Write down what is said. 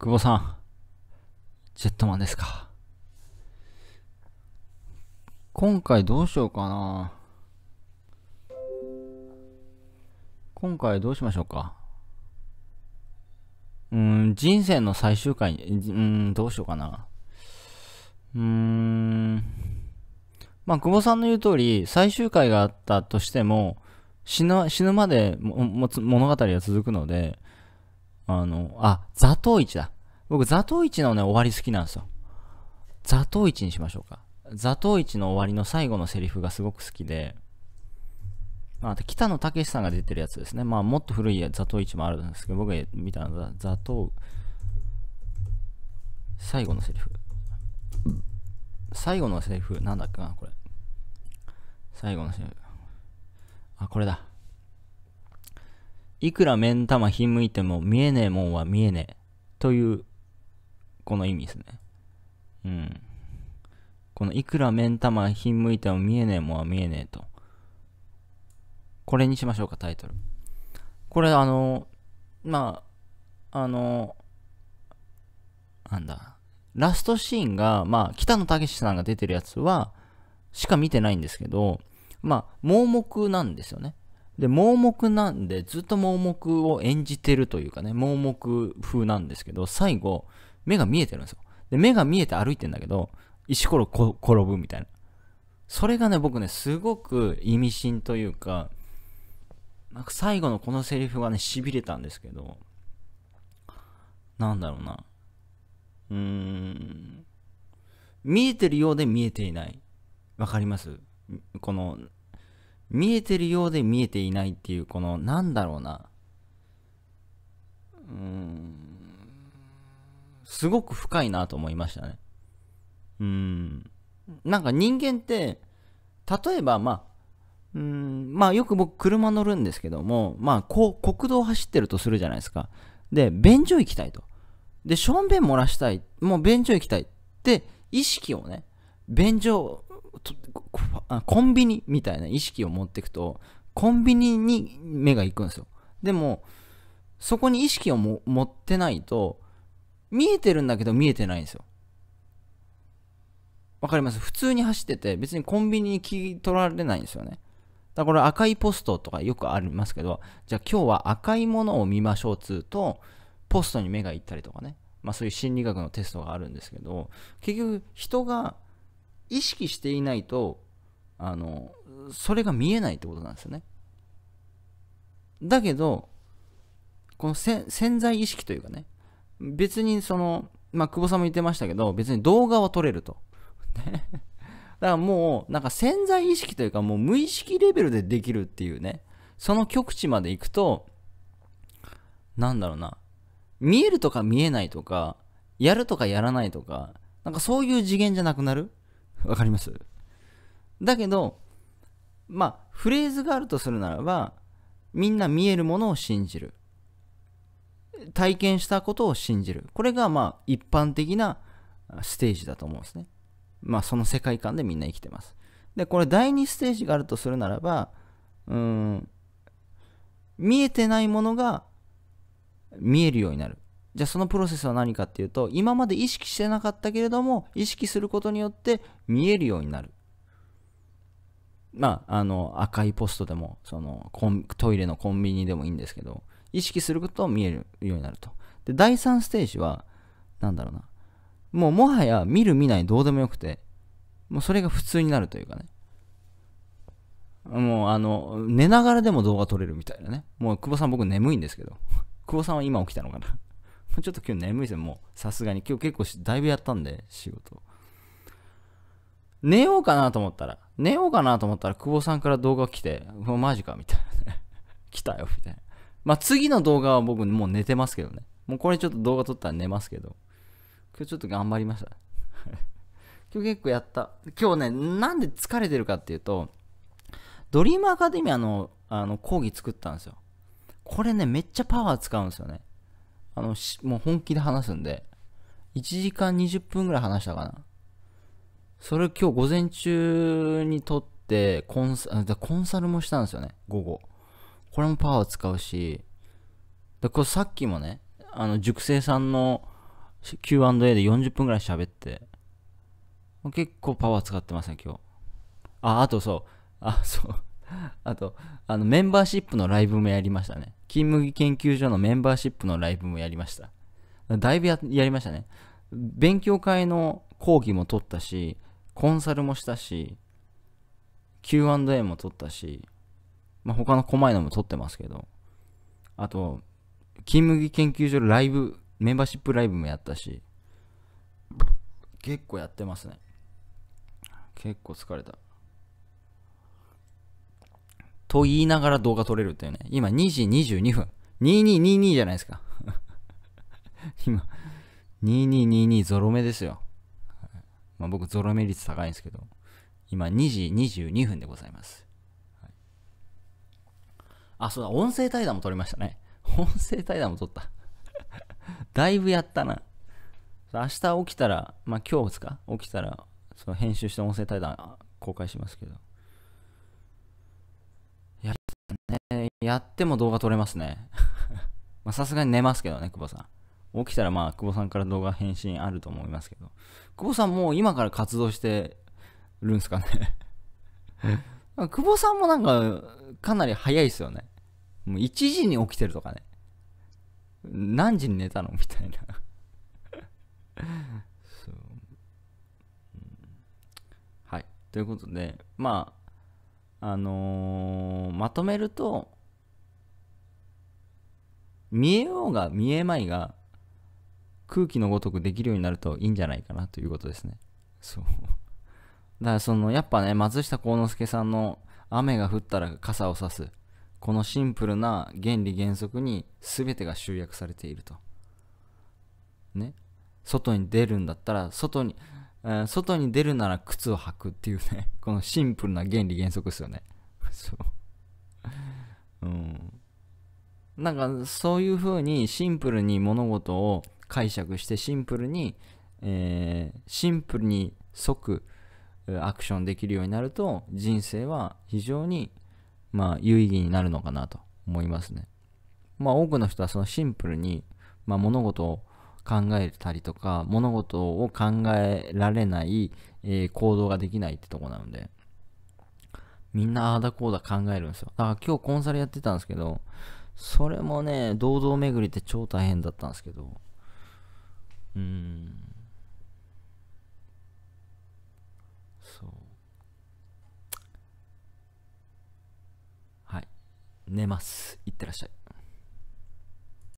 久保さん、ジェットマンですか。今回どうしようかな。今回どうしましょうか。うん、人生の最終回に、うん、どうしようかな。うん。まあ、久保さんの言う通り、最終回があったとしても、死ぬ、死ぬまで物語は続くので、あの、あ、座頭市だ。僕、座頭市のね、終わり好きなんですよ。座頭市にしましょうか。座頭市の終わりの最後のセリフがすごく好きで、まあ、北野武さんが出てるやつですね。まあ、もっと古い座頭市もあるんですけど、僕が見たのは座頭、最後のセリフ。最後のセリフ、なんだっけな、これ。最後のセリフ。あ、これだ。いくら目ん玉ひんむいても見えねえもんは見えねえというこの意味ですね。うん。このいくら目ん玉ひんむいても見えねえもんは見えねえと。これにしましょうかタイトル。これあの、まあ、あの、なんだ。ラストシーンが、まあ、北野武さんが出てるやつは、しか見てないんですけど、まあ、盲目なんですよね。で、盲目なんで、ずっと盲目を演じてるというかね、盲目風なんですけど、最後、目が見えてるんですよ。で、目が見えて歩いてんだけど、石ころ転ぶみたいな。それがね、僕ね、すごく意味深というか、なんか最後のこのセリフがね、痺れたんですけど、なんだろうな。うーん。見えてるようで見えていない。わかりますこの見えてるようで見えていないっていう、この、なんだろうな。うん、すごく深いなと思いましたね。うん。なんか人間って、例えば、まあ、うん、まあよく僕車乗るんですけども、まあこう、国道走ってるとするじゃないですか。で、便所行きたいと。で、しょんべん漏らしたい。もう便所行きたい。って、意識をね、便所コンビニみたいな意識を持っていくと、コンビニに目が行くんですよ。でも、そこに意識を持ってないと、見えてるんだけど見えてないんですよ。わかります普通に走ってて、別にコンビニに聞き取られないんですよね。だからこれ赤いポストとかよくありますけど、じゃあ今日は赤いものを見ましょうっつうと、ポストに目が行ったりとかね。まあそういう心理学のテストがあるんですけど、結局人が意識していないとあのそれが見えないってことなんですよねだけどこの潜在意識というかね別にそのまあ久保さんも言ってましたけど別に動画は撮れると だからもうなんか潜在意識というかもう無意識レベルでできるっていうねその極地まで行くとなんだろうな見えるとか見えないとかやるとかやらないとかなんかそういう次元じゃなくなるわかりますだけど、まあ、フレーズがあるとするならば、みんな見えるものを信じる。体験したことを信じる。これが、まあ、一般的なステージだと思うんですね。まあ、その世界観でみんな生きてます。で、これ第2ステージがあるとするならば、うん、見えてないものが見えるようになる。じゃあそのプロセスは何かっていうと今まで意識してなかったけれども意識することによって見えるようになるまああの赤いポストでもそのコントイレのコンビニでもいいんですけど意識することを見えるようになるとで第3ステージは何だろうなもうもはや見る見ないどうでもよくてもうそれが普通になるというかねもうあの寝ながらでも動画撮れるみたいなねもう久保さん僕眠いんですけど 久保さんは今起きたのかな ちょっと今日眠いですよ、もう。さすがに。今日結構だいぶやったんで、仕事。寝ようかなと思ったら、寝ようかなと思ったら、久保さんから動画来て、もうマジかみたいなね。来たよ、みたいな。まあ、次の動画は僕もう寝てますけどね。もうこれちょっと動画撮ったら寝ますけど。今日ちょっと頑張りました。今日結構やった。今日ね、なんで疲れてるかっていうと、ドリームアカデミアのあの講義作ったんですよ。これね、めっちゃパワー使うんですよね。あの、もう本気で話すんで、1時間20分ぐらい話したかな。それ今日午前中に撮ってコンサ、コンサルもしたんですよね、午後。これもパワー使うし、で、これさっきもね、あの、熟成さんの Q&A で40分ぐらい喋って、結構パワー使ってますね、今日。あ、あとそう、あ、そう。あと、あの、メンバーシップのライブもやりましたね。金麦研究所のメンバーシップのライブもやりました。だいぶやりましたね。勉強会の講義も取ったし、コンサルもしたし、Q&A も取ったし、まあ、他の細いのも取ってますけど、あと、金麦研究所ライブ、メンバーシップライブもやったし、結構やってますね。結構疲れた。と言いながら動画撮れるっていうね。今2時22分。2222じゃないですか。今、2222ゾロ目ですよ。まあ、僕ゾロ目率高いんですけど、今2時22分でございます。はい、あ、そうだ、音声対談も撮りましたね。音声対談も撮った。だいぶやったな。明日起きたら、まあ今日ですか起きたら、その編集した音声対談公開しますけど。ね、やっても動画撮れますね。まさすがに寝ますけどね、久保さん。起きたらまあ、久保さんから動画返信あると思いますけど。久保さんもう今から活動してるんすかね 久保さんもなんか、かなり早いっすよね。もう1時に起きてるとかね。何時に寝たのみたいな そう、うん。はい。ということで、まあ、あのー、まとめると、見えようが見えまいが空気のごとくできるようになるといいんじゃないかなということですね。そう。だからそのやっぱね、松下幸之助さんの雨が降ったら傘を差す。このシンプルな原理原則に全てが集約されていると。ね。外に出るんだったら、外に、外に出るなら靴を履くっていうね このシンプルな原理原則ですよね そううんなんかそういう風にシンプルに物事を解釈してシンプルに、えー、シンプルに即アクションできるようになると人生は非常にまあ有意義になるのかなと思いますねまあ多くの人はそのシンプルに、まあ、物事を考えたりとか物事を考えられない、えー、行動ができないってとこなのでみんなああだこうだ考えるんですよだから今日コンサルやってたんですけどそれもね堂々巡りって超大変だったんですけどうんそうはい寝ますいってらっしゃい